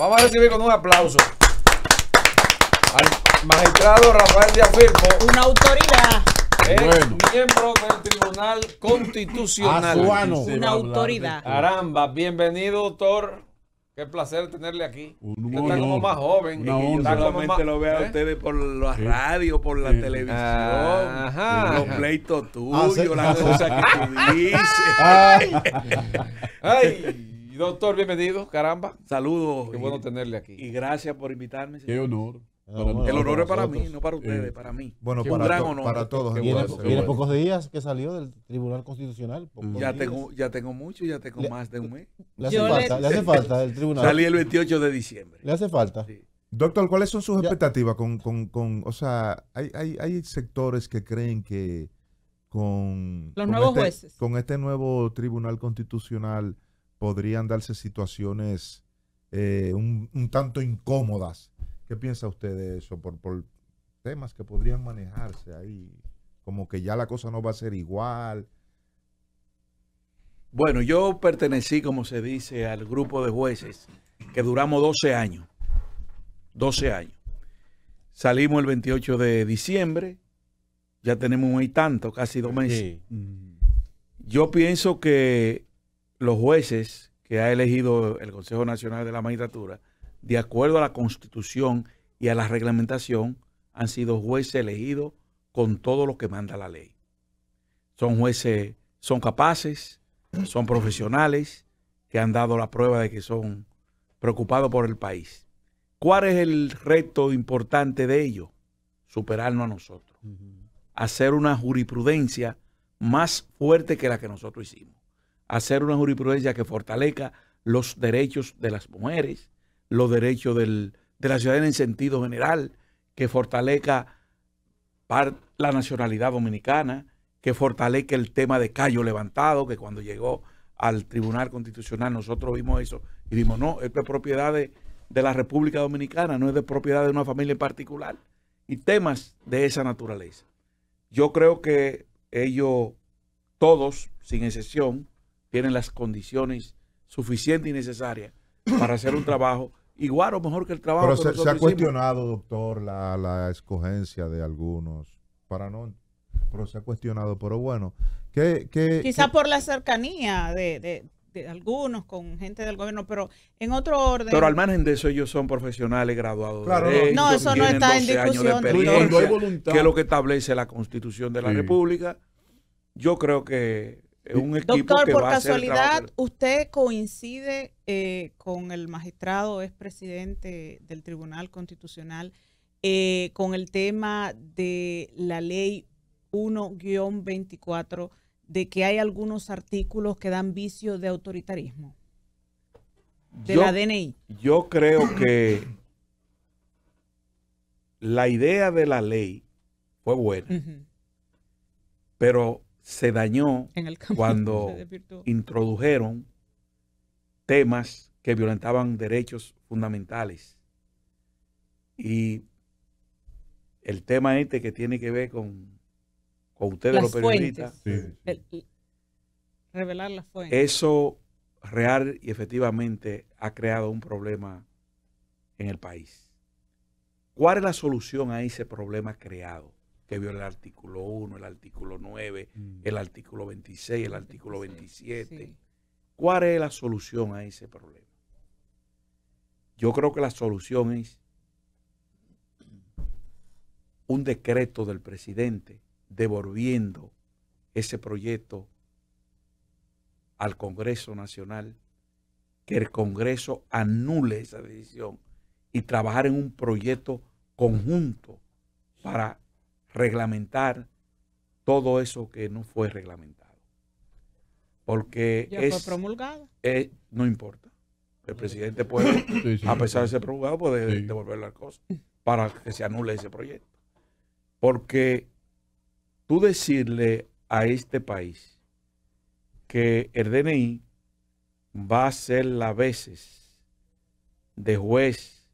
Vamos a recibir con un aplauso al magistrado Rafael Díaz Firpo. Una autoridad. Eh, miembro del Tribunal Constitucional. Azuano. Ah, Una autoridad. Caramba, bienvenido, doctor. Qué placer tenerle aquí. Un está como más joven. Solamente lo veo ¿Eh? ustedes por la radio, por la televisión, Ajá. los pleitos tuyos, ah, las cosas que tú dices. Ah. Ay doctor, bienvenido, caramba. Saludos. Qué bueno tenerle aquí. Y gracias por invitarme. Qué honor. el honor es para mí, no para ustedes, para mí. Bueno, para, un gran honor. para todos. Tiene, pocos días que salió del Tribunal Constitucional. Ya tengo, ya tengo mucho, ya tengo más de un mes. Le hace, falta, le... hace, falta, el tribunal. Salí el 28 de diciembre. Le hace falta. Doctor, ¿cuáles son sus expectativas con, con, con, o sea, hay, hay, sectores que creen que con los nuevos este jueces, con este nuevo Tribunal Constitucional podrían darse situaciones eh, un, tanto incómodas. ¿Qué piensa usted de eso? Por, temas que podrían manejarse ahí, como que ya la cosa no va a ser igual. Bueno, yo pertenecí, como se dice, al grupo de jueces que duramos 12 años. 12 años. Salimos el 28 de diciembre, ya tenemos ahí tanto, casi dos meses. Yo pienso que los jueces que ha elegido el Consejo Nacional de la Magistratura, de acuerdo a la Constitución y a la reglamentación, han sido jueces elegidos con todo lo que manda la ley. Son jueces, son capaces, son profesionales, que han dado la prueba de que son preocupados por el país. ¿Cuál es el reto importante de ellos? Superarnos a nosotros. Hacer una jurisprudencia más fuerte que la que nosotros hicimos hacer una jurisprudencia que fortalezca los derechos de las mujeres, los derechos de la ciudadanía en sentido general, que fortalezca la nacionalidad dominicana, que fortalezca el tema de Cayo Levantado, que cuando llegó al Tribunal Constitucional nosotros vimos eso y vimos no, esto es propiedad de, la República Dominicana, no es de propiedad de una familia en particular, y temas de esa naturaleza. Yo creo que ellos, todos, sin excepción, tienen las condiciones suficientes y necesarias para hacer un trabajo igual o mejor que el trabajo Pero se, se ha cuestionado, doctor, la, escogencia de algunos, para no pero se ha cuestionado. Pero bueno, que... Quizá por la cercanía de, algunos con gente del gobierno, pero en otro orden... Pero al margen de eso ellos son profesionales graduados. no, eso no está en discusión. Que es lo que establece la constitución de la República. Yo creo que Doctor, por casualidad, ¿usted coincide eh, con el magistrado, es presidente del Tribunal Constitucional, eh, con el tema de la ley 1-24, de que hay algunos artículos que dan vicio de autoritarismo? De la DNI. Yo creo que la idea de la ley fue buena, pero se dañó cuando introdujeron temas que violentaban derechos fundamentales. Y el tema este que tiene que ver con, ustedes los periodistas. revelar Eso real y efectivamente ha creado un problema en el país. ¿Cuál es la solución a ese problema creado? que vio el artículo 1, el artículo 9, mm. el artículo 26, el artículo 27. ¿Cuál es la solución a ese problema? Yo creo que la solución es un decreto del presidente devolviendo ese proyecto al Congreso Nacional, que el Congreso anule esa decisión y trabajar en un proyecto conjunto para reglamentar todo eso que no fue reglamentado. Porque es, fue promulgado. Eh, no importa. El presidente puede, a pesar de ser promulgado, puede devolver las cosas para que se anule ese proyecto. Porque tú decirle a este país que el DNI va a ser la veces de juez,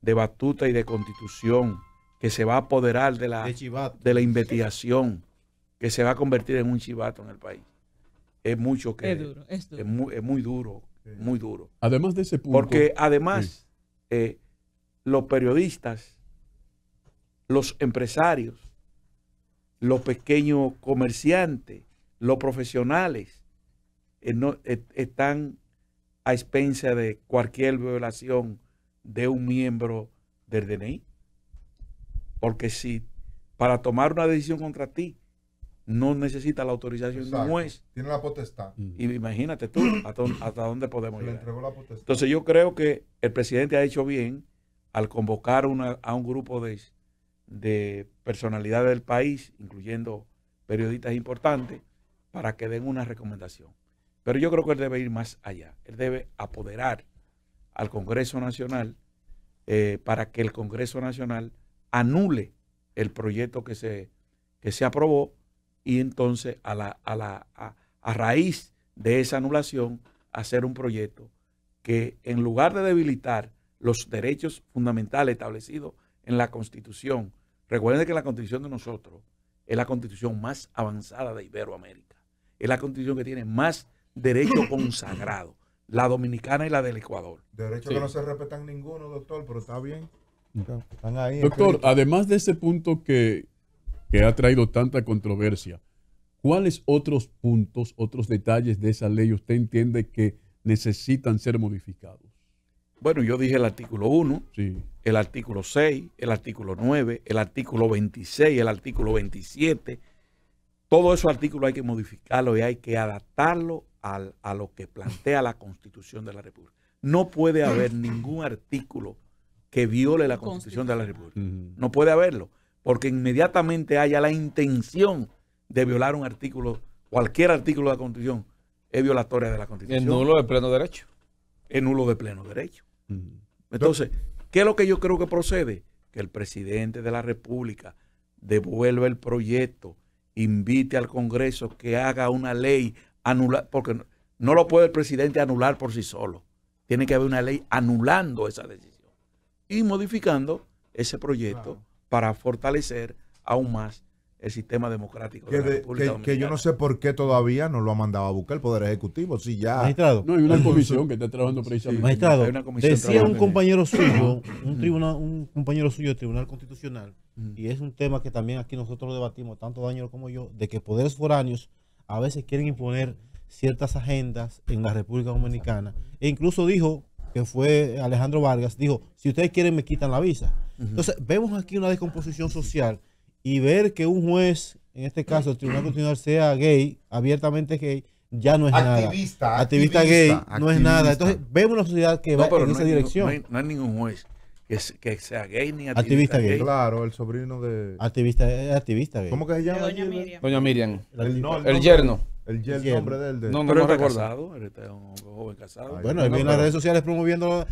de batuta y de constitución que se va a apoderar de la, de, la investigación, que se va a convertir en un chivato en el país. Es mucho que... Es muy, duro, muy duro. Además de ese punto... Porque además eh, los periodistas, los empresarios, los pequeños comerciantes, los profesionales, eh, eh, están a expensa de cualquier violación de un miembro del DNI. Porque si para tomar una decisión contra ti no necesita la autorización de un juez. Tiene la potestad. Y imagínate tú hasta, dónde podemos llegar. Entonces yo creo que el presidente ha hecho bien al convocar a un grupo de, de personalidades del país, incluyendo periodistas importantes, para que den una recomendación. Pero yo creo que él debe ir más allá. Él debe apoderar al Congreso Nacional eh, para que el Congreso Nacional anule el proyecto que se, que se aprobó y entonces a, la, a, la, a, raíz de esa anulación hacer un proyecto que en lugar de debilitar los derechos fundamentales establecidos en la Constitución, recuerden que la Constitución de nosotros es la Constitución más avanzada de Iberoamérica, es la Constitución que tiene más derechos consagrados, la dominicana y la del Ecuador. Derechos que no se respetan ninguno, doctor, pero está bien. Doctor, además de ese punto que, ha traído tanta controversia, ¿cuáles otros puntos, otros detalles de esa ley usted entiende que necesitan ser modificados? Bueno, yo dije el artículo 1, el artículo 6, el artículo 9, el artículo 26, el artículo 27. Todo esos artículos hay que modificarlo y hay que adaptarlo a lo que plantea la Constitución de la República. No puede haber ningún artículo que viole la Constitución, de la República. No puede haberlo, porque inmediatamente haya la intención de violar un artículo, cualquier artículo de la Constitución, es violatoria de la Constitución. Es nulo de pleno derecho. Es nulo de pleno derecho. Entonces, ¿qué es lo que yo creo que procede? Que el presidente de la República devuelva el proyecto, invite al Congreso que haga una ley anular, porque no lo puede el presidente anular por sí solo. Tiene que haber una ley anulando esa decisión y modificando ese proyecto para fortalecer aún más el sistema democrático. Que, yo no sé por qué todavía no lo ha mandado a buscar el Poder Ejecutivo. Si ya... Magistrado. No, hay una comisión que está trabajando precisamente. magistrado, decía un compañero suyo, mm. un, compañero suyo del Tribunal Constitucional, mm. y es un tema que también aquí nosotros debatimos, tanto Daniel como yo, de que poderes foráneos a veces quieren imponer ciertas agendas en la República Dominicana. E incluso dijo que fue Alejandro Vargas, dijo, si ustedes quieren me quitan la visa. Entonces, vemos aquí una descomposición social y ver que un juez, en este caso el Tribunal Constitucional, sea gay, abiertamente gay, ya no es nada. Activista, gay, no es nada. Entonces, vemos una sociedad que va en esa dirección. No hay, ningún juez que, sea gay ni activista, activista gay. Claro, el sobrino de... Activista, activista gay. ¿Cómo que se llama? Doña Miriam. Doña Miriam. el yerno. El, nombre del No, recordado. Él está un joven casado. bueno, en las redes sociales promoviendo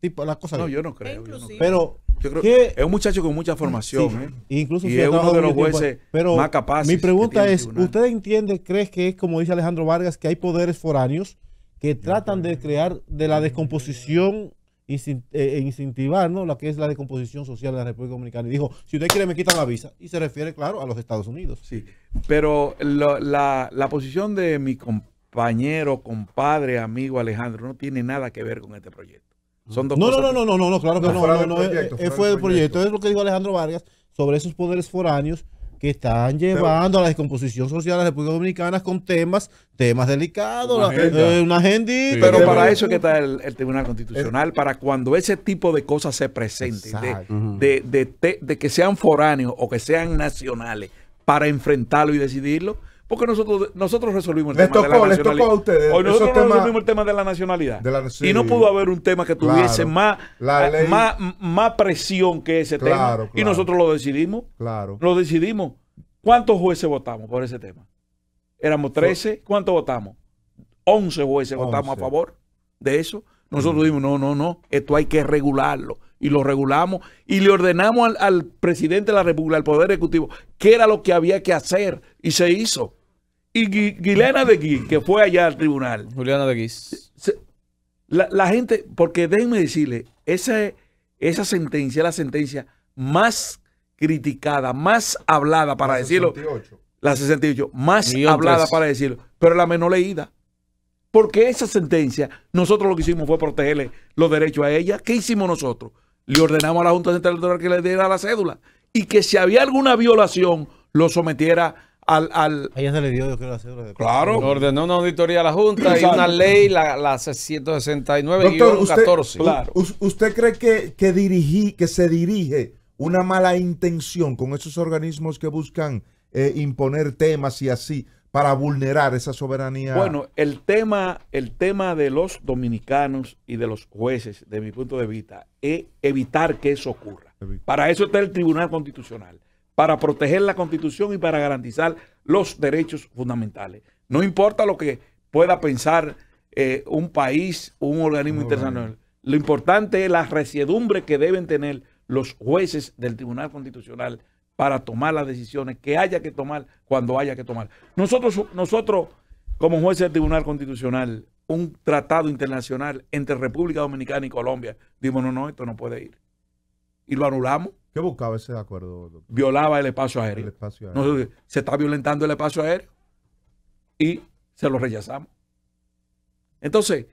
tipo, las cosas. No, yo no creo. Pero yo es un muchacho con mucha formación. ¿eh? Incluso y es uno de los jueces más capaces. Mi pregunta es, ¿usted entiende, crees que es como dice Alejandro Vargas, que hay poderes foráneos que tratan de crear de la descomposición eh, eh, no la que es la decomposición social de la República Dominicana. Y dijo, si usted quiere me quitan la visa. Y se refiere, claro, a los Estados Unidos. Sí, pero la, la, posición de mi compañero, compadre, amigo Alejandro no tiene nada que ver con este proyecto. Son dos no, no, no, no, no, no, claro que no. no, no, eh, fue el proyecto. proyecto. Es lo que dijo Alejandro Vargas sobre esos poderes foráneos que están llevando a la descomposición social de la República Dominicana con temas, temas delicados, una, agendita. Pero para eso que está el, Tribunal Constitucional, eh, para cuando ese tipo de cosas se presenten, de que sean foráneos o que sean nacionales, para enfrentarlo y decidirlo, porque nosotros, nosotros resolvimos el tema de la nacionalidad. Les tocó Hoy nosotros resolvimos el tema de la nacionalidad. y no pudo haber un tema que tuviese más, más, presión que ese tema. y nosotros lo decidimos. Claro. Lo decidimos. ¿Cuántos jueces votamos por ese tema? Éramos 13. ¿Cuántos votamos? 11 jueces votamos a favor de eso. Nosotros mm. dijimos, no, no, no, esto hay que regularlo. Y lo regulamos y le ordenamos al presidente de la República, al Poder Ejecutivo, qué era lo que había que hacer. Y se hizo y Guilena de Guis, que fue allá al tribunal. Juliana de Guis. La, gente, porque déjenme decirle, esa, esa sentencia es la sentencia más criticada, más hablada, para la 68. La 68, más hablada, para decirlo, pero la menos leída. Porque esa sentencia, nosotros lo que hicimos fue protegerle los derechos a ella. ¿Qué hicimos nosotros? Le ordenamos a la Junta Central Electoral que le diera la cédula y que si había alguna violación, lo sometiera al, al... Ella se le dio, yo Claro. Ordenó una auditoría a la Junta y una ley, la, la 669-14. ¿Usted cree que, que, dirigí, que se dirige una mala intención con esos organismos que buscan eh, imponer temas y así para vulnerar esa soberanía? Bueno, el tema, el tema de los dominicanos y de los jueces, de mi punto de vista, es evitar que eso ocurra. Para eso está el Tribunal Constitucional para proteger la Constitución y para garantizar los derechos fundamentales. No importa lo que pueda pensar eh, un país o un organismo internacional. Lo importante es la resiedumbre que deben tener los jueces del Tribunal Constitucional para tomar las decisiones que haya que tomar cuando haya que tomar. Nosotros, nosotros como jueces del Tribunal Constitucional, un tratado internacional entre República Dominicana y Colombia, dimos, no, no, esto no puede ir. Y lo anulamos. ¿Qué buscaba ese acuerdo? Violaba el espacio aéreo. se está violentando el espacio aéreo y se lo rechazamos. Entonces,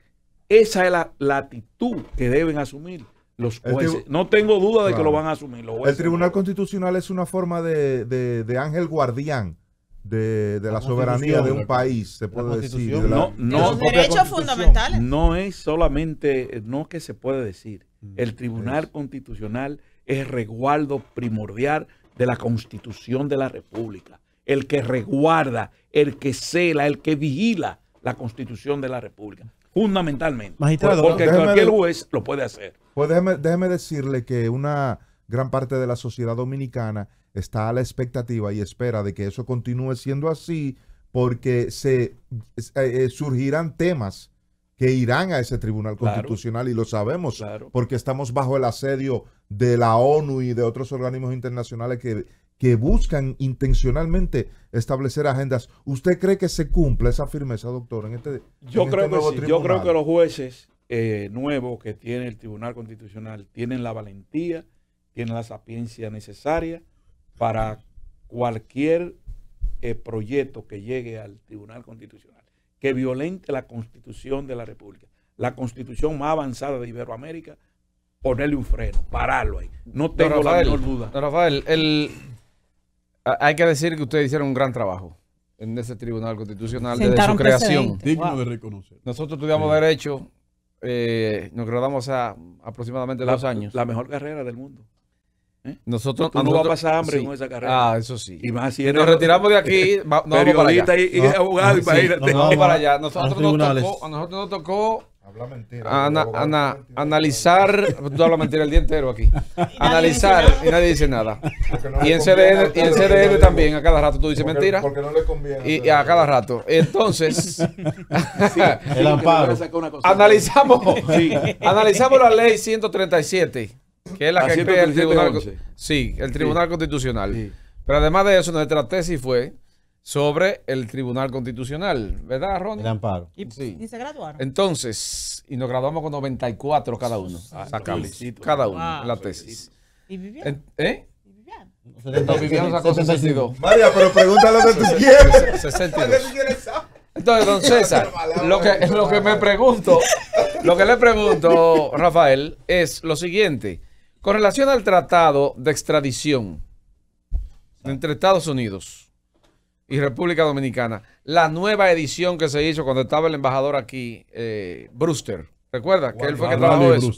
esa es la, latitud actitud que deben asumir los jueces. No tengo duda de que lo van a asumir. Los el Tribunal Constitucional es una forma de, ángel guardián de, la, soberanía de un país, se puede decir. De no, no, los derechos fundamentales. No es solamente, no que se puede decir. El mm, Tribunal Constitucional es resguardo primordial de la Constitución de la República, el que resguarda, el que cela, el que vigila la Constitución de la República, fundamentalmente. Magistrado, porque cualquier juez lo puede hacer. Pues déjeme, decirle que una gran parte de la sociedad dominicana está a la expectativa y espera de que eso continúe siendo así porque se eh, eh, surgirán temas que irán a ese Tribunal Constitucional y lo sabemos porque estamos bajo el asedio de la ONU y de otros organismos internacionales que, que buscan intencionalmente establecer agendas. ¿Usted cree que se cumple esa firmeza, doctor, en este, yo este creo que Yo creo que los jueces eh, nuevos que tiene el Tribunal Constitucional tienen la valentía, tienen la sapiencia necesaria para cualquier eh, proyecto que llegue al Tribunal Constitucional que violente la Constitución de la República, la Constitución más avanzada de Iberoamérica, ponerle un freno, pararlo ahí. No tengo la menor duda. Rafael, el, hay que decir que ustedes hicieron un gran trabajo en ese tribunal constitucional de desde su creación. Digno de reconocer. Nosotros estudiamos Derecho, eh, nos graduamos a aproximadamente dos años. La mejor carrera del mundo. ¿Eh? Nosotros, no va a pasar hambre con esa carrera. Ah, eso sí. Y más si nos retiramos de aquí, no vamos para allá. y, abogado, no, no, para allá. Nosotros nos, tocó, a nosotros nos tocó Habla mentira. Ana, Ana, analizar. Tú hablas mentira el día entero aquí. analizar y nadie dice nada. y en CDN, en también, a cada rato tú dices mentira. Porque no le conviene. Y, a cada rato. Entonces. el amparo. Analizamos. Analizamos la ley 137, que es la, ah, que crea el Tribunal, sí, el tribunal Constitucional. Pero además de eso, nuestra tesis fue sobre el Tribunal Constitucional, ¿verdad, Ronnie? El amparo. Y, se graduaron. Entonces, y nos graduamos con 94 cada uno. Ah, cada uno la tesis. ¿Y vivían? ¿Eh? ¿Y Vivian? Entonces, Vivian sacó 62. Vaya, pero pregúntale lo que tú quieres. 62. Entonces, don César, lo que, lo que me pregunto, lo que le pregunto, Rafael, es lo siguiente. Con relación al tratado de extradición entre Estados Unidos y República Dominicana, la nueva edición que se hizo cuando estaba el embajador aquí, eh, Brewster. ¿Recuerda? que él fue que trabajó eso.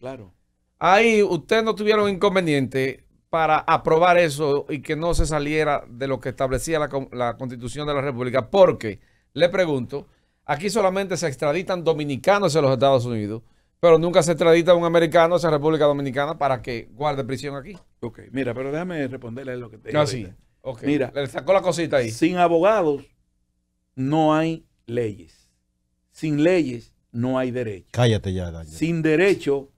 claro. Ahí ustedes no tuvieron inconveniente para aprobar eso y que no se saliera de lo que establecía la, Constitución de la República, porque, le pregunto, aquí solamente se extraditan dominicanos a los Estados Unidos, pero nunca se extradita un americano hacia República Dominicana para que guarde prisión aquí. Ok, mira, pero déjame responderle lo que te digo. Ah, Okay. Mira, le sacó la cosita ahí. Sin abogados no hay leyes. Sin leyes no hay derecho. Cállate ya, Daniel. Sin derecho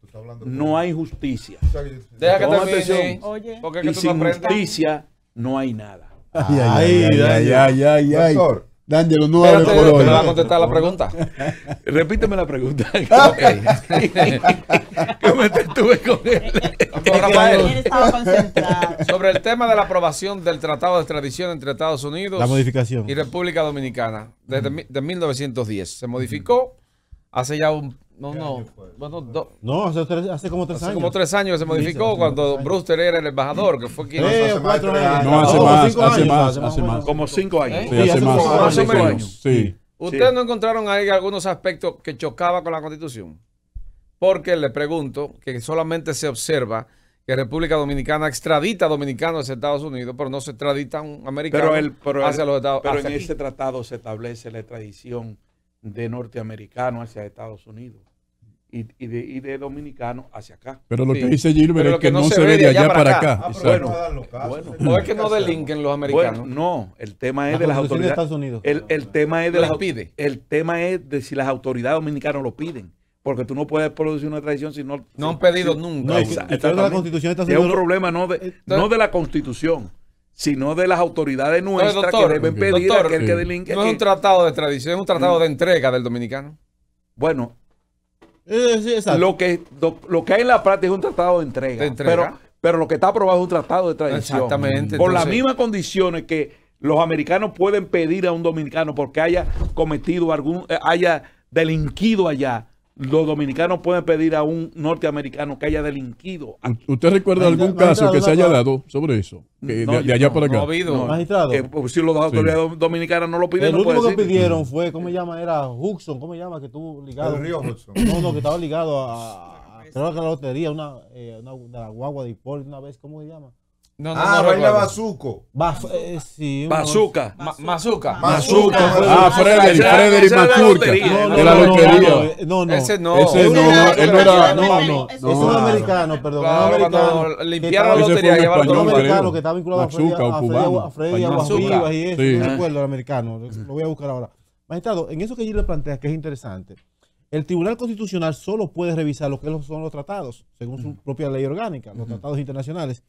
no hay justicia. Deja que Toma Oye. y sin justicia no hay nada. Ay, ay, ay, ay, ay, Daniel, no hable por hoy. ¿Me va a contestar la pregunta? Repíteme la pregunta. ¿Qué te estuve con él? Rafael, sobre el tema de la aprobación del Tratado de Extradición entre Estados Unidos y República Dominicana de 1910. Se modificó hace ya un, no, no, no hace, hace, como tres hace años. como tres años se modificó cuando Brewster era el embajador, que fue quien... Eh, no, hace hace más, más, Como cinco años. Sí, hace más. menos. Sí. ¿Ustedes no encontraron ahí algunos aspectos que chocaban con la Constitución? Porque le pregunto que solamente se observa que República Dominicana extradita a dominicanos de Estados Unidos, pero no se extradita a un americano pero hacia los Estados Unidos. Pero en ese tratado se establece la extradición de norteamericanos hacia Estados Unidos. Y, y, de, y de dominicanos hacia acá. Pero lo que dice Gilbert es que, no, se, ve de allá, para acá. no bueno, es que no delinquen los americanos. no, el tema es de las autoridades. El, el tema es de pide. El tema es de si las autoridades dominicanas lo piden. Porque tú no puedes producir una tradición si no... No han pedido nunca. No, es, la constitución de Estados Unidos, es un problema no de, eh, no de la constitución sino de las autoridades nuestras que deben pedir aquel que delinque. No es un tratado de tradición, es un tratado mm. de entrega del dominicano. Bueno, eh, lo, que, lo, que hay en la práctica es un tratado de entrega. Pero, lo que está aprobado es un tratado de tradición. Exactamente. Por las mismas condiciones que los americanos pueden pedir a un dominicano porque haya cometido algún, eh, haya delinquido allá los dominicanos pueden pedir a un norteamericano que haya delinquido. ¿Usted recuerda algún caso que se haya dado sobre eso? Que de, allá para acá. No ha habido. No, magistrado. Eh, pues, si los autoridades dominicanas no lo pidieron. El último que pidieron fue, ¿cómo se llama? Era Huxon, ¿cómo se llama? Que estuvo ligado. El río No, no, que estaba ligado a. Creo que la lotería, una, eh, una, una guagua de Hipólito, una vez, ¿cómo se llama? ah, no baila bazuco. Eh, sí, Bazuca. Mazuca. Mazuca. Ah, Frederick, Frederick Mazurka. De la lotería. No, no. Ese no. Ese no. Él no No, no. Es un americano, perdón. Claro, la lotería, todo americano que está vinculado a Freddy Aguas Vivas y eso. No recuerdo el americano. Lo voy a buscar ahora. Magistrado, en eso que yo le plantea, que es interesante. El Tribunal Constitucional solo puede revisar lo que son los tratados, según su propia ley orgánica, los tratados internacionales.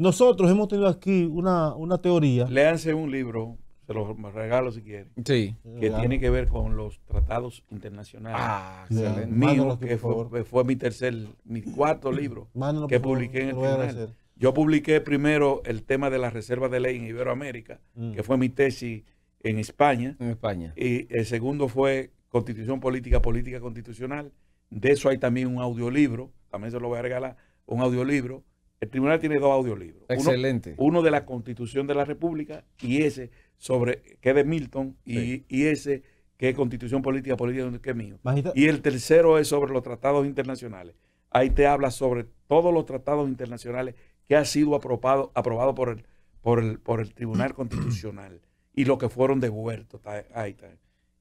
Nosotros hemos tenido aquí una, una teoría. Léanse un libro, se los regalo si quieren. Sí. Que tiene que ver con los tratados internacionales. Ah, excelente. Mío, que fue, fue, mi tercer, mi cuarto libro que publiqué en el canal. Yo publiqué primero el tema de la reserva de ley en Iberoamérica, mm. que fue mi tesis en España. En España. Y el segundo fue Constitución Política, Política Constitucional. De eso hay también un audiolibro, también se lo voy a regalar, un audiolibro. El tribunal tiene dos audiolibros. Excelente. Uno, de la Constitución de la República y ese sobre que es de Milton y, ese que es Constitución Política, Política que es mío. y el tercero es sobre los tratados internacionales. Ahí te habla sobre todos los tratados internacionales que ha sido aprobado, aprobado por, el, por, el, por el Tribunal Constitucional y lo que fueron devueltos. Ahí está.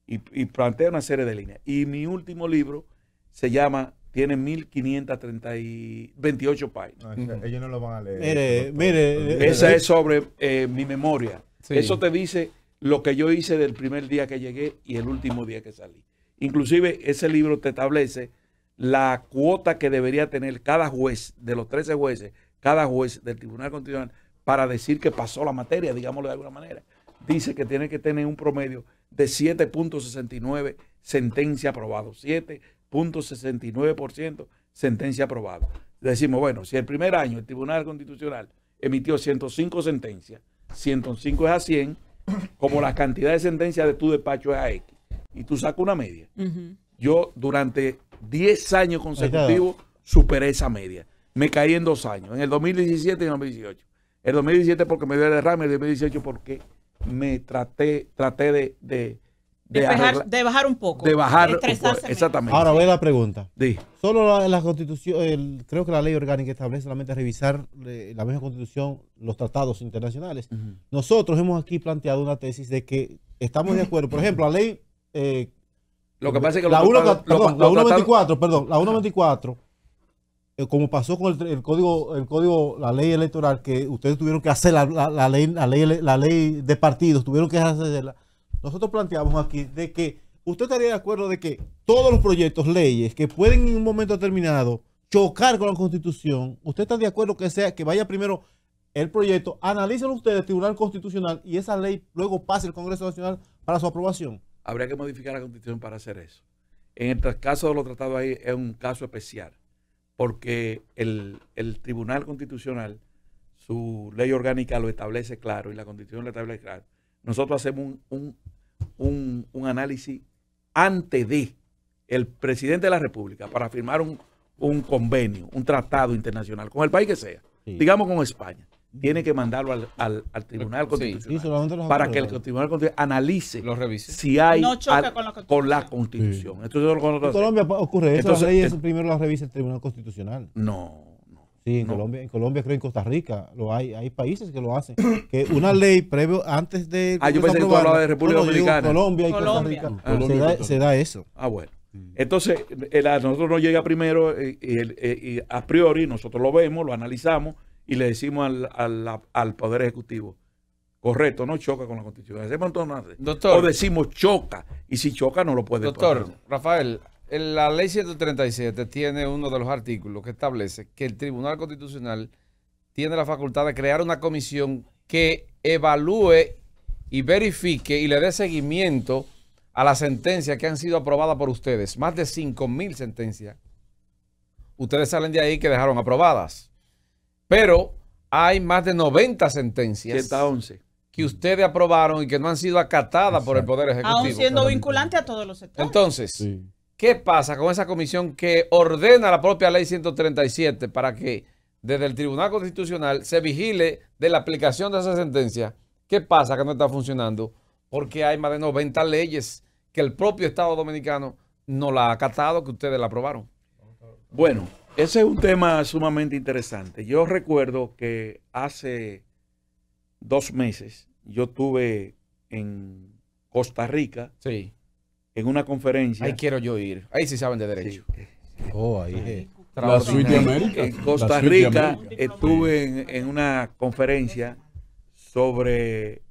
Y, y plantea una serie de líneas. Y mi último libro se llama tiene 1528 páginas. Ellos no lo van a leer. Mire, eh, mire. Esa es sobre eh, mi memoria. Eso te dice lo que yo hice del primer día que llegué y el último día que salí. Inclusive ese libro te establece la cuota que debería tener cada juez, de los 13 jueces, cada juez del Tribunal Constitucional para decir que pasó la materia, digámoslo de alguna manera. Dice que tiene que tener un promedio de 7.69 sentencia aprobado, 7 .69% sentencia aprobada. Decimos, bueno, si el primer año el Tribunal Constitucional emitió 105 sentencias, 105 es a 100, como la cantidad de sentencias de tu despacho es a X, y tú sacas una media. Yo durante 10 años consecutivos superé esa media. Me caí en dos años, en el 2017 y en el 2018. El 2017 porque me dio el derrame, el 2018 porque me traté, traté de, de, bajar un poco. De bajar. exactamente. Ahora voy a la pregunta. Solo la, constitución, creo que la ley orgánica establece solamente revisar eh, la misma constitución, los tratados internacionales. Nosotros hemos aquí planteado una tesis de que estamos de acuerdo. Por ejemplo, la ley. Eh, lo que pasa es que la, 124, perdón, la 124, eh, como pasó con el, código, el código, la ley electoral, que ustedes tuvieron que hacer la, ley, la ley, la ley de partidos, tuvieron que hacerla nosotros planteamos aquí de que usted estaría de acuerdo de que todos los proyectos, leyes que pueden en un momento determinado chocar con la Constitución, usted está de acuerdo que sea que vaya primero el proyecto, usted ustedes, Tribunal Constitucional, y esa ley luego pase al Congreso Nacional para su aprobación. Habría que modificar la Constitución para hacer eso. En el caso de los tratados ahí es un caso especial, porque el Tribunal Constitucional, su ley orgánica lo establece claro y la Constitución lo establece claro nosotros hacemos un, un, análisis antes de el presidente de la República para firmar un, un convenio, un tratado internacional, con el país que sea, digamos con España, mm. tiene que mandarlo al, Tribunal Constitucional para que el Tribunal Constitucional analice lo revise. si hay con la Constitución. la en Colombia ocurre eso, primero lo revisa el Tribunal Constitucional. No. Sí, en, Colombia, en Colombia, creo en Costa Rica, lo hay, hay países que lo hacen. Que una ley previo antes de. Ah, yo pensé que de República Dominicana. Colombia y Costa Rica. Ah, se, da, eso. Ah, bueno. Entonces, a nosotros nos llega primero eh, eh, y, a priori nosotros lo vemos, lo analizamos y le decimos al, Poder Ejecutivo, correcto, no choca con la Constitución. Doctor, o decimos choca y si choca no lo puede Doctor, Rafael, la ley 137 tiene uno de los artículos que establece que el Tribunal Constitucional tiene la facultad de crear una comisión que evalúe y verifique y le dé seguimiento a las sentencias que han sido aprobadas por ustedes. Más de 5.000 sentencias. Ustedes salen de ahí que dejaron aprobadas. Pero hay más de 90 sentencias. que ustedes aprobaron y que no han sido acatadas por el Poder Ejecutivo. Aún siendo vinculante a todos los sectores. Entonces, ¿Qué pasa con esa comisión que ordena la propia ley 137 para que desde el Tribunal Constitucional se vigile de la aplicación de esa sentencia? ¿Qué pasa que no está funcionando? Porque hay más de 90 leyes que el propio Estado Dominicano no la ha acatado, que ustedes la aprobaron. Bueno, ese es un tema sumamente interesante. Yo recuerdo que hace dos meses yo tuve en Costa Rica. Sí en una conferencia. Ahí quiero yo ir. Ahí sí saben de derecho. Oh, ahí es. La Suite de América. En Costa Rica estuve en, una conferencia sobre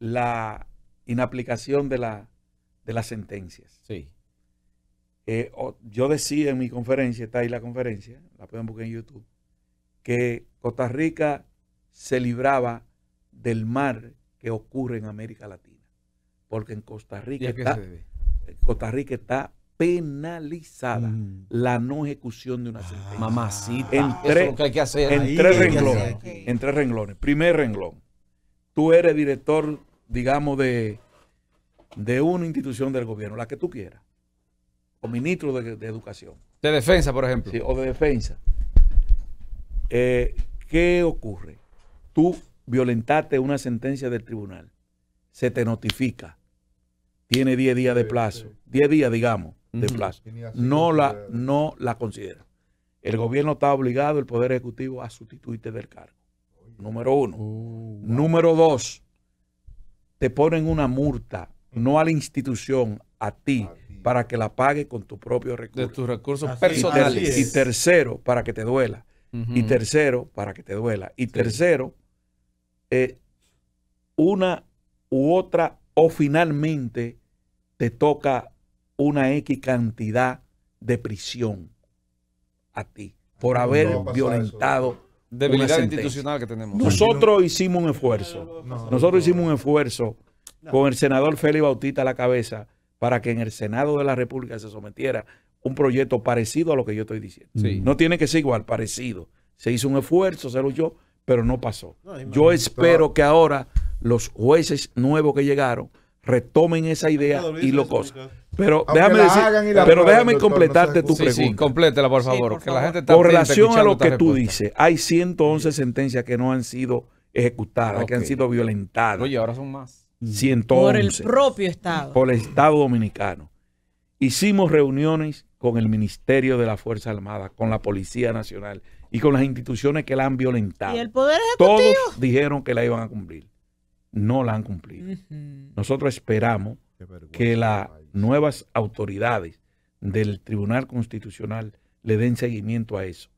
la inaplicación de, la, de las sentencias. Sí. Eh, yo decía en mi conferencia, está ahí la conferencia, la pueden buscar en YouTube, que Costa Rica se libraba del mar que ocurre en América Latina. Porque en Costa Rica está, Costa Rica está penalizada mm. la no ejecución de una sentencia. Ah, mamacita. En tres, que hacer en tres renglones. En tres renglones. Primer renglón. Tú eres director, digamos, de, de una institución del gobierno, la que tú quieras. O ministro de, educación. De defensa, por ejemplo. Sí, o de defensa. Eh, ¿Qué ocurre? Tú violentaste una sentencia del tribunal. Se te notifica tiene 10 días de plazo, 10 días, digamos, de plazo, no la, no la considera. El gobierno está obligado, el Poder Ejecutivo, a sustituirte del cargo. Número uno. Uh, Número dos, te ponen una multa, no a la institución, a ti, para que la pague con tu propio recurso. De tus recursos personales. Y, tercero, para que te duela. Y tercero, para que te duela. Y tercero, una u otra, o finalmente te toca una X cantidad de prisión a ti por haber violentado. Debilidad institucional que tenemos. Nosotros hicimos un esfuerzo. Nosotros hicimos un esfuerzo con el senador Félix Bautista a la cabeza para que en el Senado de la República se sometiera un proyecto parecido a lo que yo estoy diciendo. No tiene que ser igual, parecido. Se hizo un esfuerzo, se yo, pero no pasó. yo espero que ahora los jueces nuevos que llegaron retomen esa idea y lo cosa Pero déjame decir, pero déjame completarte tu pregunta. Sí, complétela, por favor. La gente relación a lo que tú dices, hay 111 sentencias que no han sido ejecutadas, que han sido violentadas. Oye, ahora son más. 111. Por el propio Estado. Por el Estado Dominicano. Hicimos reuniones con el Ministerio de la Fuerza Armada, con la Policía Nacional y con las instituciones que la han violentado. ¿Y el Poder Ejecutivo? Todos dijeron que la iban a cumplir no la han cumplido. Nosotros esperamos que las nuevas autoridades del Tribunal Constitucional le den seguimiento a eso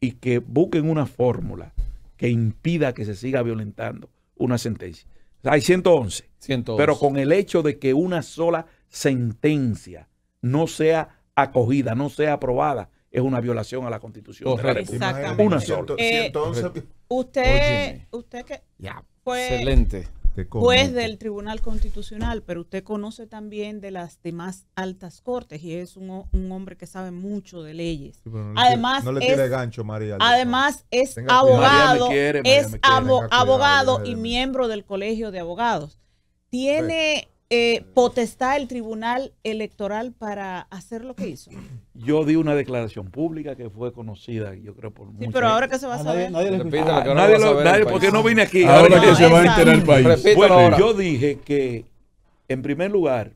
y que busquen una fórmula que impida que se siga violentando una sentencia. Hay 111, pero con el hecho de que una sola sentencia no sea acogida, no sea aprobada, es una violación a la Constitución de la República. Una sola. Eh, usted, usted que excelente Juez del Tribunal Constitucional, pero usted conoce también de las demás altas cortes y es un, hombre que sabe mucho de leyes. además, no es, gancho, Además, es abogado, abogado y miembro del Colegio de Abogados. Tiene eh, el Tribunal Electoral para hacer lo que hizo? Yo di una declaración pública que fue conocida, yo creo, por muchos. Sí, pero ahora que se va a ah, saber. Nadie, nadie, no vine aquí. Ahora, se va a enterar el país. bueno, yo dije que, en primer lugar,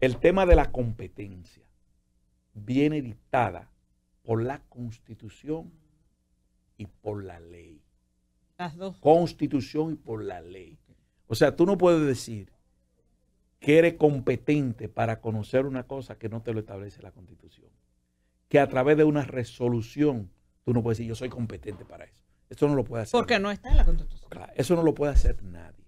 el tema de la competencia viene dictada por la Constitución y por la ley. Las dos. Constitución y por la ley. O sea, tú no puedes decir que eres competente para conocer una cosa que no te lo establece la Constitución. Que a través de una resolución tú no puedes decir yo soy competente para eso. Eso no lo puede hacer. Porque no está en la Constitución. eso no lo puede hacer nadie.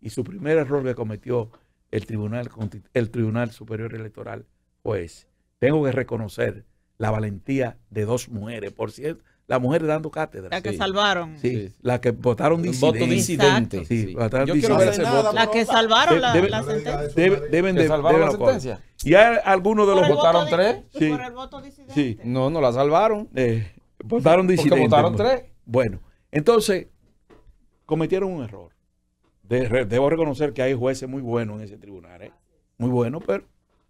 Y su primer error que cometió el Tribunal, el Tribunal Superior Electoral fue ese. Tengo que reconocer la valentía de dos mujeres, por cierto, la mujer dando cátedra. La que salvaron. Sí. la que votaron disidente. Voto disidente. Sí, La que salvaron la, sentencia. Deben, de, salvar la sentencia. Y algunos de los votaron tres. Sí. Por el voto disidente. Sí. No, no la salvaron. Eh, votaron disidente. votaron tres. Bueno, entonces cometieron un error. De, debo reconocer que hay jueces muy buenos en ese tribunal, ¿eh? muy buenos, pero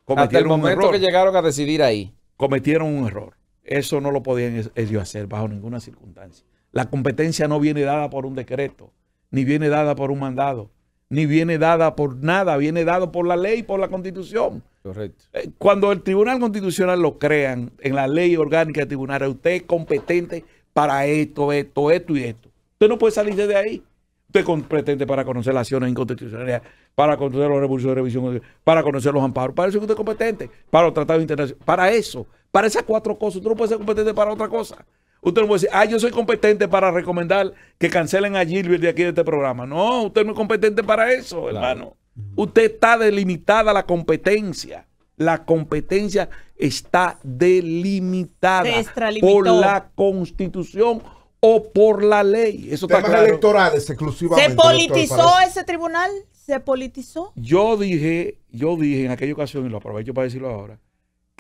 cometieron Hasta el momento que llegaron a decidir ahí. Cometieron un error. Eso no lo podían ellos hacer bajo ninguna circunstancia. La competencia no viene dada por un decreto, ni viene dada por un mandado, ni viene dada por nada, viene dado por la ley, por la constitución. Correcto. Eh, cuando el Tribunal Constitucional lo crean en la ley orgánica del tribunal, usted es competente para esto, esto, esto y esto. Usted no puede salir de ahí. Usted es competente para conocer las acciones inconstitucionales, para conocer los recursos de revisión, para conocer los amparos. Para eso usted es competente, para los tratados internacionales, para eso para esas cuatro cosas. Usted no puede ser competente para otra cosa. Usted no puede decir, ah, yo soy competente para recomendar que cancelen a Gilbert de aquí de este programa. No, usted no es competente para eso, hermano. Usted está delimitada la competencia. La competencia está delimitada por la constitución o por la ley. Eso está claro. exclusivamente. ¿Se politizó ese tribunal? ¿Se politizó? Yo dije, yo dije en aquella ocasión, y lo aprovecho para decirlo ahora,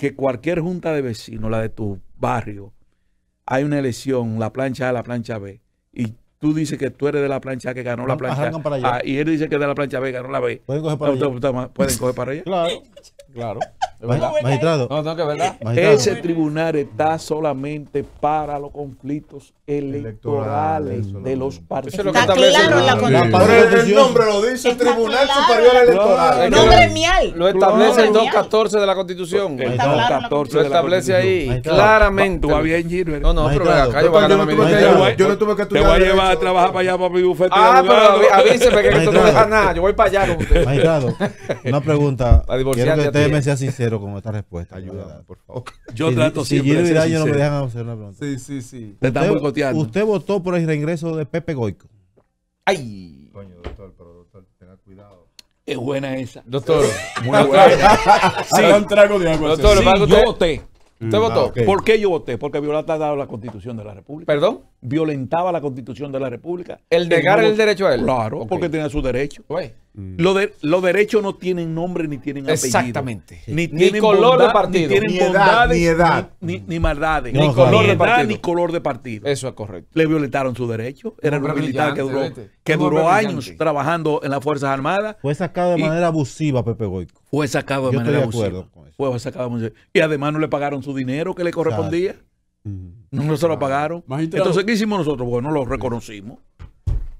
que cualquier junta de vecinos, la de tu barrio, hay una elección, la plancha A, la plancha B, y tú dices que tú eres de la plancha A, que ganó la ah, plancha A, y él dice que es de la plancha B, ganó la B. Pueden coger para allá. Pueden coger para allá. claro, claro. Magistrado. No, que eh, Ese tribunal está solamente para los conflictos electorales, de los partidos. está claro en la constitución. El nombre lo dice el Tribunal Superior Electoral. No, Mial. Lo establece el 214 de la constitución. El 214 lo establece ahí. Claramente. Tú No, no, pero acá yo no tuve que estudiar. Te voy a llevar a trabajar para allá, para mi bufete. Ah, pero avíseme que esto no deja nada. Yo voy para allá con usted. Magistrado, una pregunta. Quiero que usted me sea sincero con esta respuesta. Ayuda, por favor. Yo trato si siempre. Si Gino no me dejan hacer una pregunta. Sí, sí, sí. Te están boicoteando. Usted votó por el reingreso de Pepe Goico. ¡Ay! Coño, doctor, pero doctor, tenga cuidado. Es buena esa. Doctor, muy buena. sí. un trago de agua. Doctor, yo voté. Usted mm, votó. ¿Por qué yo voté? Porque violó la Constitución de la República. ¿Perdón? violentaba la constitución de la República. El negar el, derecho a él. Claro, porque tenía su derecho. Los, de, los derechos no tienen nombre ni tienen apellido. Exactamente. Ni, color de partido. Ni edad, ni, ni, maldades. ni, color de partido. Eso es correcto. Le violentaron su derecho. Era un militar que duró, años trabajando en las Fuerzas Armadas. Fue sacado de manera abusiva, Pepe Goico. Fue sacado de manera abusiva. Acuerdo con de y además no le pagaron su dinero que le correspondía. No, se lo pagaron. Entonces, ¿qué hicimos nosotros? Bueno, lo reconocimos.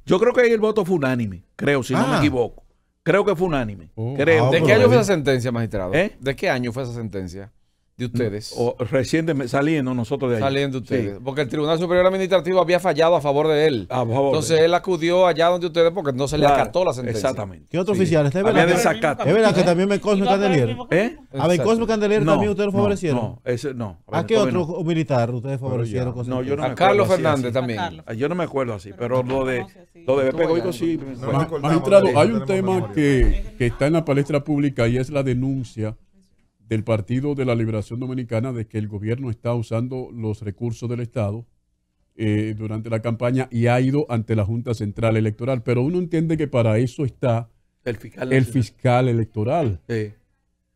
Yo creo que ahí el voto fue unánime, creo, si no me ah. equivoco. Creo que fue unánime. Oh, ah, ¿Eh? ¿De qué año fue esa sentencia, magistrado? ¿De qué año fue esa sentencia? de mm, ustedes. O recién saliendo nosotros de ahí. Saliendo ustedes. Porque el Tribunal Superior Administrativo había fallado a favor de él. A favor Entonces él. acudió allá donde ustedes porque no se le acató la sentencia. Exactamente. ¿Qué otro oficial? ¿Es verdad, que, ¿Es verdad que también Cosmo Candelier? ¿Eh? A Cosme Candelier también ustedes lo favorecieron. No, no. Ese, no. ¿A, qué otro militar ustedes favorecieron? no, yo no a Carlos Fernández también. yo no me acuerdo así, pero, lo de, lo de Pepe Goico sí. hay un tema que está en la palestra pública y es la denuncia del Partido de la Liberación Dominicana de que el gobierno está usando los recursos del Estado eh, durante la campaña y ha ido ante la Junta Central Electoral. Pero uno entiende que para eso está el fiscal, electoral.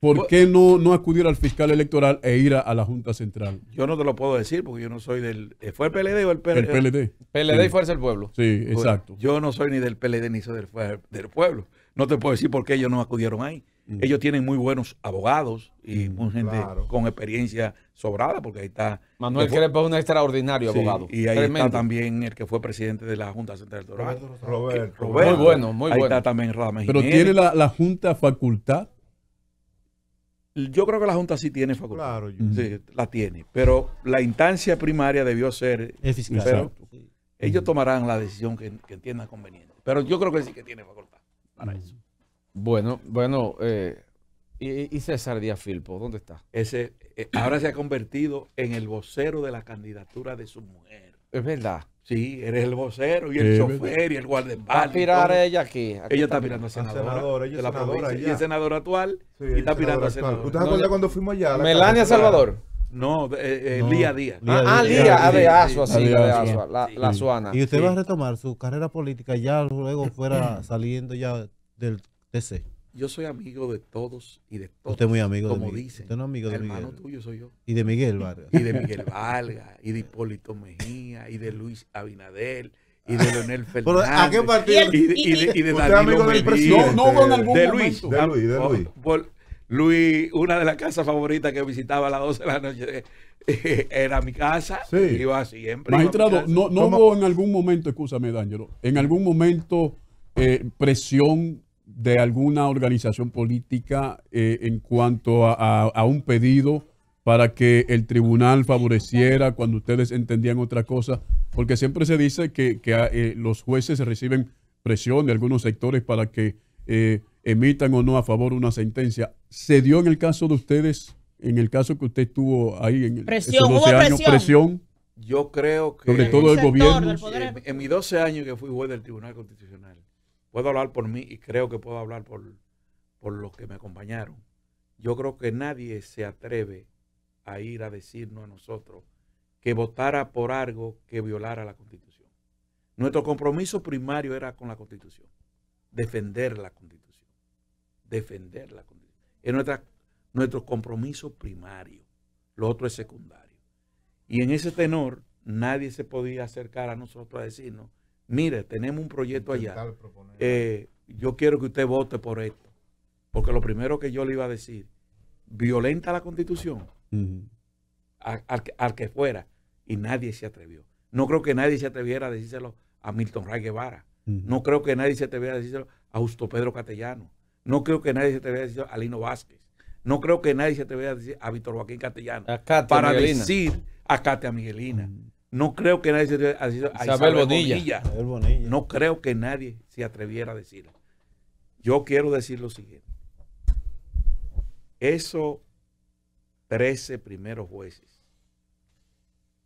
¿Por qué no, no acudir al fiscal electoral e ir a, la Junta Central? Yo no te lo puedo decir porque yo no soy del... Eh, ¿Fue el PLD o el PLD? El PLD. PLD y Fuerza del Pueblo. Sí, exacto. yo no soy ni del PLD ni soy del, del Pueblo. No te puedo decir por qué ellos no acudieron ahí. Mm. Ellos tienen muy buenos abogados y mm, mucha gente con experiencia sobrada, porque ahí está. Manuel Crespo es un extraordinario abogado. Y ahí está también el que fue presidente de la Junta Central Electoral. Roberto, Roberto, Muy bueno, muy ahí bueno. Ahí está también Ramírez. Pero ¿tiene la, Junta facultad? Yo creo que la Junta sí tiene facultad. Claro, yo. Sí, la tiene. Pero la instancia primaria debió ser. El fiscal. ellos tomarán la decisión que, que entiendan conveniente. Pero yo creo que sí que tiene facultad para mm. eso. Bueno, bueno, eh, y, César Díaz Filpo, ¿dónde está? Ese eh, ahora se ha convertido en el vocero de la candidatura de su mujer. Es verdad. Sí, eres el vocero y el chofer y el guardebal. Va a ella aquí, Ella está, mirando a senadora. senadora y el senador actual y está mirando a ¿Usted se cuando fuimos allá? Melania Salvador. No, eh, eh, no, Lía Díaz. ah, ah Lía, ah, de así, de Asua, la, sí. la Suana. Y usted va a retomar su carrera política ya luego fuera saliendo ya del TC. Yo soy amigo de todos y de todos. Usted es muy amigo de Miguel. Dicen, usted no es amigo de Miguel. Hermano tuyo soy yo. Y de Miguel Vargas. Y de Miguel Vargas, y de Hipólito Mejía, y de Luis Abinadel. y de Leonel Fernández. ¿A qué partido? Y, de, y de, y Danilo amigo No, con algún de Luis. De oh, Luis, de Luis. Luis, una de las casas favoritas que visitaba a las 12 de la noche eh, era mi casa. Sí. Iba siempre. Magistrado, no, no hubo en algún momento, escúchame, D'Angelo, en algún momento eh, presión de alguna organización política eh, en cuanto a, un pedido para que el tribunal favoreciera cuando ustedes entendían otra cosa, porque siempre se dice que, ah, los jueces reciben presión de algunos sectores para que emitan o no a favor una sentencia. ¿Se dio en el caso de ustedes, en el caso que usted estuvo ahí en el 12 años, presión? Yo creo que... Sobre todo el, gobierno. En, mis 12 años que fui juez del Tribunal Constitucional, puedo hablar por mí y creo que puedo hablar por, por los que me acompañaron. Yo creo que nadie se atreve a ir a decirnos a nosotros que votara por algo que violara la Constitución. Nuestro compromiso primario era con la Constitución, defender la Constitución defender la Constitución. Es nuestra, nuestro compromiso primario, lo otro es secundario. Y en ese tenor, nadie se podía acercar a nosotros a decirnos, mire, tenemos un proyecto allá, eh, yo quiero que usted vote por esto. Porque lo primero que yo le iba a decir, violenta la Constitución, al, que fuera, y nadie se atrevió. No creo que nadie se atreviera a decírselo a Milton Ray Guevara. No creo que nadie se atreviera a decírselo a Justo Pedro Catellano no creo que nadie se atreviera a decir a Lino Vázquez. No creo que nadie se atreviera a decir a Víctor Joaquín Castellano. para decir a Katia Miguelina. No creo que nadie se atreviera a decir a Isabel, Bonilla. No creo que nadie se atreviera a decirlo. Yo quiero decir lo siguiente. Esos 13 primeros jueces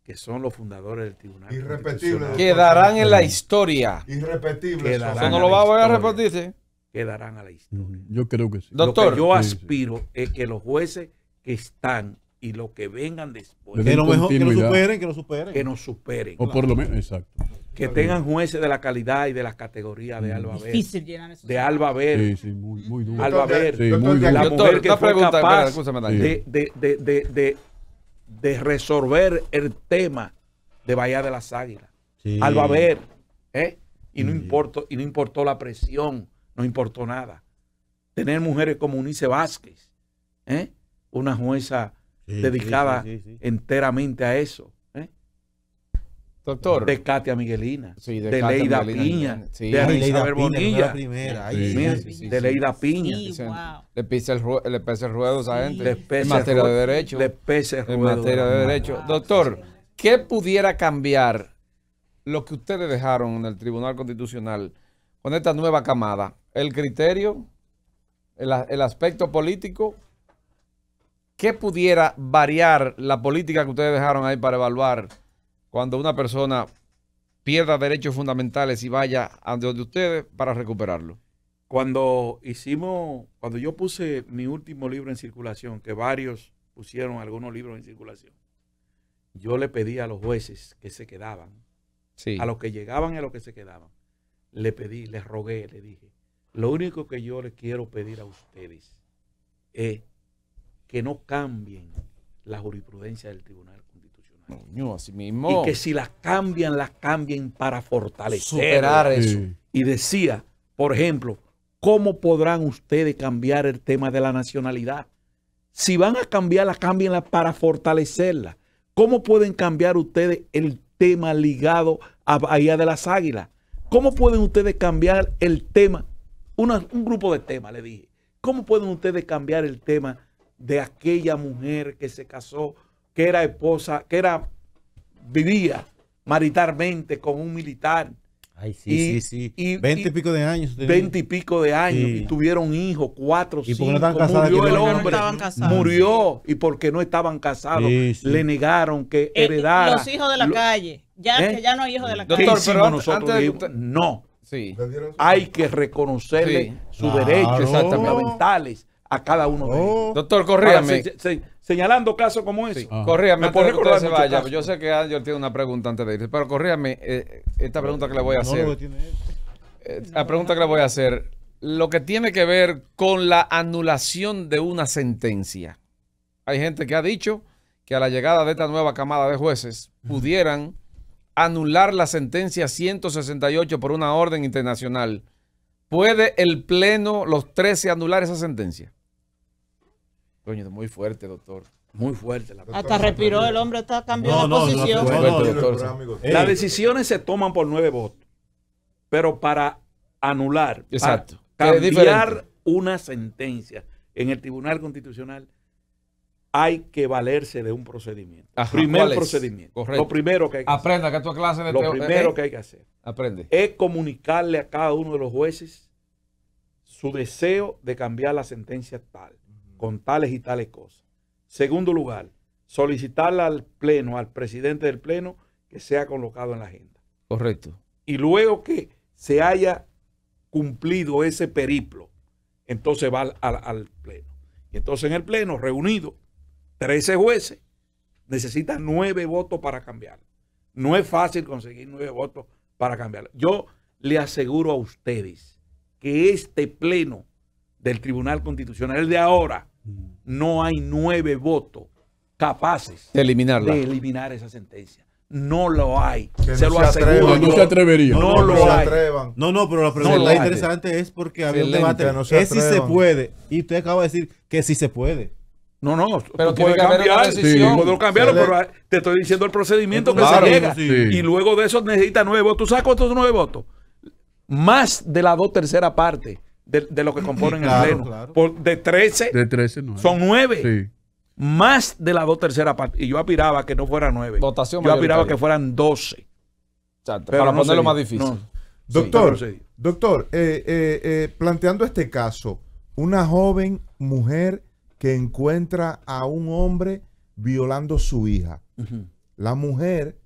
que son los fundadores del tribunal. Irrepetible. Quedarán en la historia. Irrepetible. no lo va a volver a repetirse quedarán a la historia. Yo creo que sí. Doctor, yo aspiro es que los jueces que están y los que vengan después que, lo superen, que lo superen. Que nos superen. O por lo menos, exacto. Que tengan jueces de la calidad y de la categoría de Alba Difícil llenar De Alba Verde. Sí, sí, muy, duro. Alba muy duro. La mujer que fue capaz de, de, resolver el tema de Bahía de las Águilas. Alba ¿eh? Y, no importó, y no importó la presión no importó nada. Tener mujeres como Unice Vázquez, ¿eh? una jueza dedicada enteramente a eso. ¿eh? Doctor. De Katia Miguelina, de, Leida Piña, de Isabel Bonilla, de Leida Piña. Le, pese el, ruedo esa gente. en materia de derecho. Le el ruedo. En materia de derecho. Doctor, ¿qué pudiera cambiar lo que ustedes dejaron en el Tribunal Constitucional con esta nueva camada el criterio, el, aspecto político, ¿qué pudiera variar la política que ustedes dejaron ahí para evaluar cuando una persona pierda derechos fundamentales y vaya a donde ustedes para recuperarlo? Cuando hicimos, cuando yo puse mi último libro en circulación, que varios pusieron algunos libros en circulación, yo le pedí a los jueces que se quedaban, a los que llegaban y a los que se quedaban, le pedí, les rogué, le dije, lo único que yo le quiero pedir a ustedes es que no cambien la jurisprudencia del Tribunal Constitucional. No, Y que si las cambian, las cambien para fortalecer. Y decía, por ejemplo, ¿cómo podrán ustedes cambiar el tema de la nacionalidad? Si van a cambiarla, cámbienla para fortalecerla. ¿Cómo pueden cambiar ustedes el tema ligado a Bahía de las Águilas? ¿Cómo pueden ustedes cambiar el tema un grupo de temas, le dije. ¿Cómo pueden ustedes cambiar el tema de aquella mujer que se casó, que era esposa, que era vivía maritalmente con un militar? Ay, sí, y, sí, sí. Veinte y pico de años. Veinte y pico de años. Y tuvieron hijos, cuatro, ¿Y cinco. No murió el hombre. murió. Y porque no estaban casados, le negaron que eh, heredara. los hijos de la calle. Ya, ¿Eh? que ya no hay hijos de la calle. Doctor, pero no sí. hay que reconocerle sus derechos fundamentales a cada uno de ellos. Oh. Doctor, corríame. señalando casos como ese. Ah. Corríame, se vaya. Yo sé que Ángel tiene una pregunta antes de irse, pero corríame eh, esta pregunta que le voy a hacer. Eh, la pregunta que le voy a hacer. Lo que tiene que ver con la anulación de una sentencia. Hay gente que ha dicho que a la llegada de esta nueva camada de jueces pudieran anular la sentencia 168 por una orden internacional, ¿puede el Pleno, los 13, anular esa sentencia? Coño, muy fuerte, doctor. Muy fuerte. Hasta respiró el hombre, está cambiando de posición. Las decisiones se toman por nueve votos, pero para anular, Exacto. Para cambiar una sentencia en el Tribunal Constitucional hay que valerse de un procedimiento. Primer procedimiento. Lo primero que hay que Aprenda que tu clase de Lo primero eh, que hay que hacer. Aprende. Es comunicarle a cada uno de los jueces su deseo de cambiar la sentencia tal, con tales y tales cosas. Segundo lugar, solicitarle al Pleno, al presidente del Pleno, que sea colocado en la agenda. Correcto. Y luego que se haya cumplido ese periplo, entonces va al, al Pleno. Y entonces en el Pleno, reunido, trece jueces, necesitan nueve votos para cambiarlo. No es fácil conseguir nueve votos para cambiarlo. Yo le aseguro a ustedes que este pleno del Tribunal Constitucional, de ahora, mm. no hay nueve votos capaces de, eliminar esa sentencia. No lo hay. se no lo se aseguro. no, se atrevería. No, lo Atrevan. No, no, pero la pregunta interesante es porque había un debate que, si se puede. Y usted acaba de decir que sí se puede. No, no, pero puedes cambiar, puedo cambiarlo, pero te estoy diciendo el procedimiento que se llega. Y luego de eso necesita nueve votos. ¿Tú sabes cuántos nueve votos? Más de la dos tercera parte de, lo que componen el Pleno. Por, de 13, de 13 son nueve. Sí. Más de la dos tercera parte. Y yo aspiraba que no fueran nueve. Votación yo aspiraba que fueran doce. para ponerlo más difícil. Doctor, doctor eh, eh, eh, planteando este caso, una joven mujer que encuentra a un hombre violando su hija. La mujer...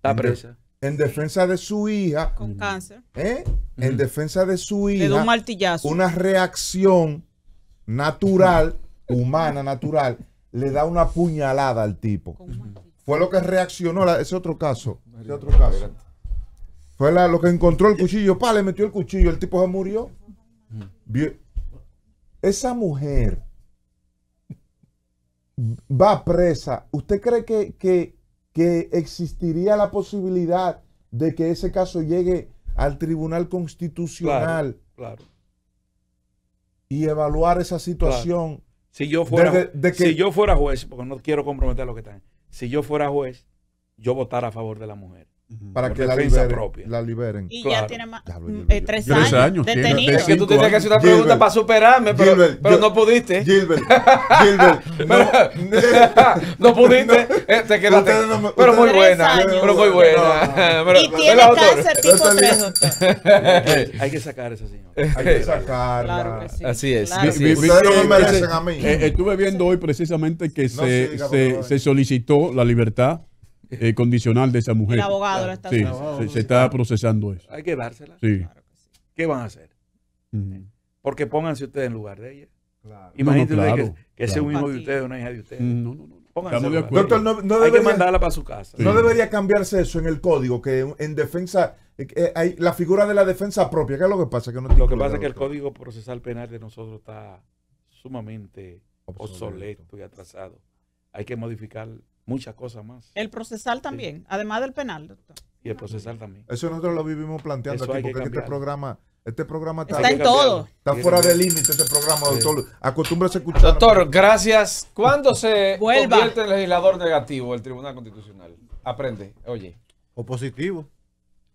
En, defensa de su hija. Con cáncer. ¿eh? En defensa de su hija. Le da un martillazo. Una reacción natural, humana, natural, le da una puñalada al tipo. Fue lo que reaccionó, ese otro caso. Fue lo que encontró el cuchillo, pa, le metió el cuchillo, el tipo se murió. Esa mujer va presa, ¿usted cree que, existiría la posibilidad de que ese caso llegue al Tribunal Constitucional claro, y evaluar esa situación? Si, yo fuera, yo fuera juez, porque no quiero comprometer lo que están, si yo fuera juez, yo votara a favor de la mujer para que la liberen, la liberen. Y ya tiene más mm, eh, tres, años, detenido. Es que tú tenías que hacer una pregunta para superarme, pero, Gilbert, pero no pudiste. Gilbert, Gilbert, no, pudiste. No, eh, te quedaste. pero, muy buena, pero muy buena, y tiene cáncer tipo 3, doctor. Hay que sacar a esa señora. Hay que sacarla. Así es. Ustedes merecen a mí. Eh, estuve viendo hoy precisamente que se solicitó la libertad eh, condicional de esa mujer. El abogado se, está procesando eso. Hay que dársela. ¿Qué van a hacer? Mm. Porque pónganse ustedes en lugar de ella. Claro. Imagínense que, es un hijo de ustedes una hija de ustedes. Mm. No, no, no. Pónganse no, Hay que mandarla para su casa. No debería cambiarse eso en el código, que en defensa eh, eh, hay la figura de la defensa propia. ¿Qué es lo que pasa? Que no lo que pasa es que el código procesal penal de nosotros está sumamente obsoleto y atrasado. Hay que modificar muchas cosas más. El procesal también, además del penal, doctor. Y el procesal también. Eso nosotros lo vivimos planteando aquí, porque este programa, este programa está, en todo. Está fuera de límite este programa, doctor. a Doctor, gracias. ¿Cuándo se Vuelva. convierte en legislador negativo el Tribunal Constitucional? Aprende, oye. O positivo.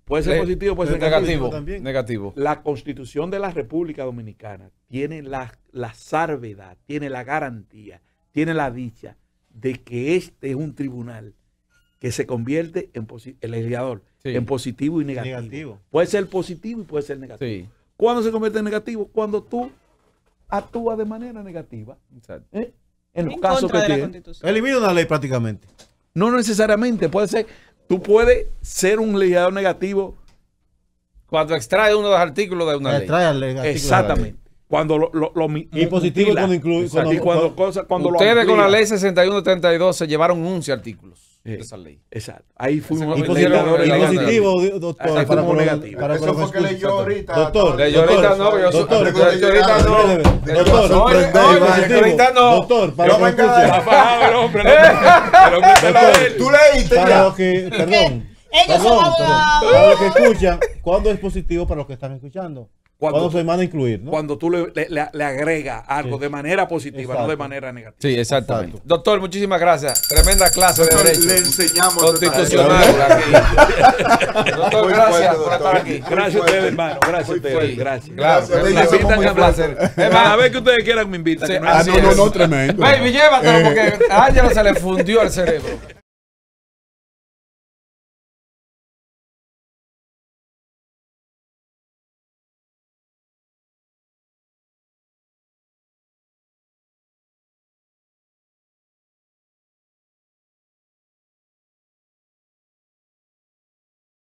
Puede ser positivo, puede ser negativo. También. Negativo. La Constitución de la República Dominicana tiene la, la salvedad, tiene la garantía, tiene la dicha de que este es un tribunal que se convierte en el legislador en positivo y negativo. Puede ser positivo y puede ser negativo. cuando ¿Cuándo se convierte en negativo? Cuando tú actúas de manera negativa. ¿eh? En los casos que tiene. Elimina una ley prácticamente. No necesariamente, puede ser. Tú puedes ser un legislador negativo. Cuando extrae uno de los artículos de una ley. Exactamente cuando lo, lo, lo y positivo cuando incluye cuando, cuando, cuando, cosa, cuando ustedes lo con la ley 6132 se llevaron 11 artículos de eh, esa ley exacto ahí fuimos y positivo, y positivo doctor ahí para, negativo para, para, eso porque leyó ahorita doctor leyó ahorita no yo doctor ahorita no doctor no doctor para yo vengo el hombre eh. tú leíste para los que perdón para los que escuchan cuándo es positivo para los que están escuchando cuando, incluir, ¿no? Cuando tú le, le, agrega algo de manera positiva, no de manera negativa. Sí, exactamente. Doctor, muchísimas gracias. Tremenda clase de derecho. Le enseñamos. Constitucional. doctor, gracias por estar aquí. Gracias a ustedes, hermano. Gracias a ustedes. Gracias. Claro. gracias. Me invitan a placer. a ver que ustedes quieran me invitan. Ah, no, no, no, no, tremendo. Baby, llévatelo eh, porque a Ángelo se le fundió el cerebro.